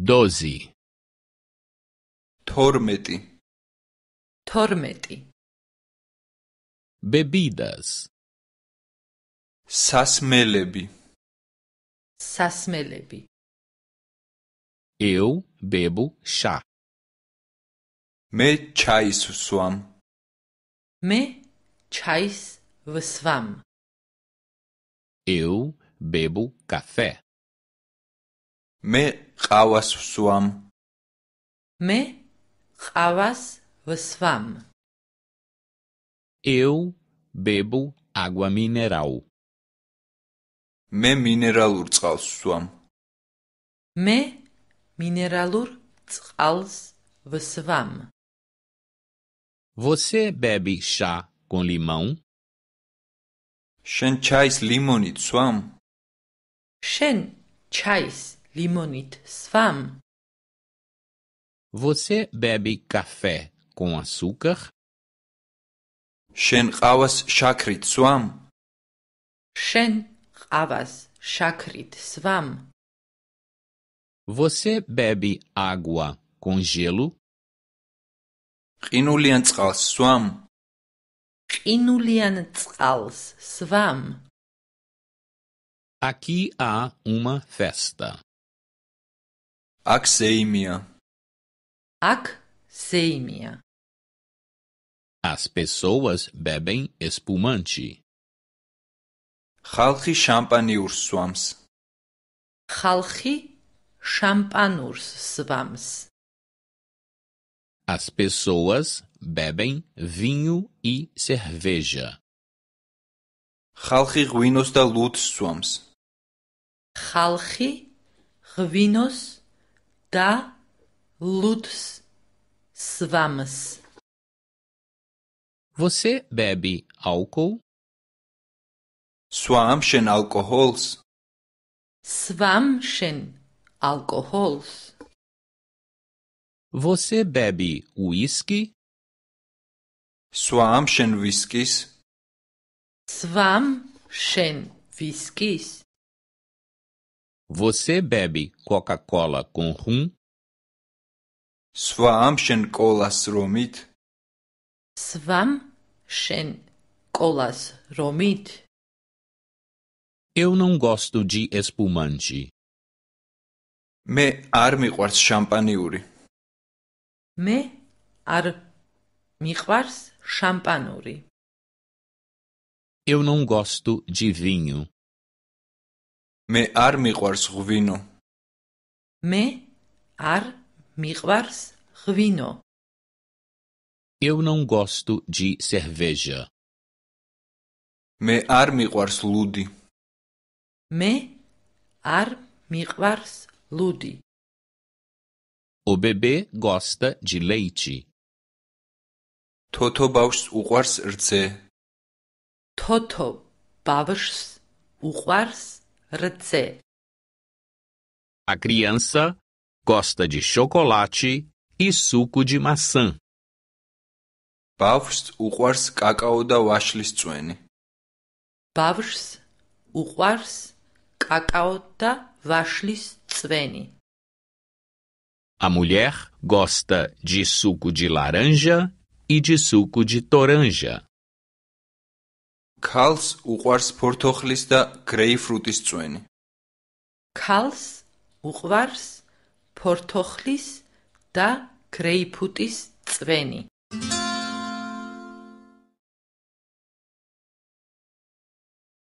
δόζη, τορμετι, τορμετι, μπεδίδας, σασμελεμπι, σασμελεμπι, εγώ μπαίνω σ'αυτό, με τσάι συσωμ, με τσάι βυσωμ, εγώ μπαίνω καφέ. მე ყავას ვსვამ მე ყავას ვსვამ eu bebo agua mineral მე მინერალურ წყალს ვსვამ მე მინერალურ წყალს ვსვამ você bebe chá com limão შენ ჩაის ლიმონით ვსვამ შენ ჩაის limonit sfam. Você bebe café com açúcar? Shen qavas shakrit svam. Shen qavas shakrit svam. Você bebe água com gelo? Qinulian tsqals svam. Qinulian tsqals svam. Aqui há uma festa. Axeimia. Axeimia. As pessoas bebem espumante. Khalkhi champagne ursvams. Khalkhi champanurs svams. As pessoas bebem vinho e cerveja. Khalkhi ruinos da lutsvams. Khalkhi ruinos da da tá? lutz svamas. Você bebe álcool? Swamshen alcohols Swamshen alcohols Você bebe whisky? Swamshen whiskies. Swamshen whiskies. Você bebe Coca-Cola com rum? Swam shen colas romit? Swam shen colas romit? Eu não gosto de espumante. Me არ მიყვარს Me მე არ მიყვარს champanuri. Eu não gosto de vinho. Me ar miquars gvino. Me ar miquars gvino. Eu não gosto de cerveja. Me ar miquars ludi. Me ar miquars ludi. O bebê gosta de leite. Toto bavs uquars rce. Toto bavs uquars rce рыце. A criança gosta de chocolate e suco de maçã. ბავშვს უყვარს კაკაო da ვაშლის წვენი. ბავშვს უყვარს კაკაო da ვაშლის წვენი. A mulher gosta de suco de laranja e de suco de toranja. ქალს უყვარს ფორთოხლის და გრეიფრუტის წვენი. ქალს უყვარს ფორთოხლის და გრეიფრუტის წვენი.